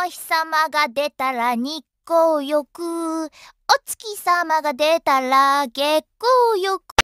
お日様が出たら日光浴。お月様が出たら月光浴。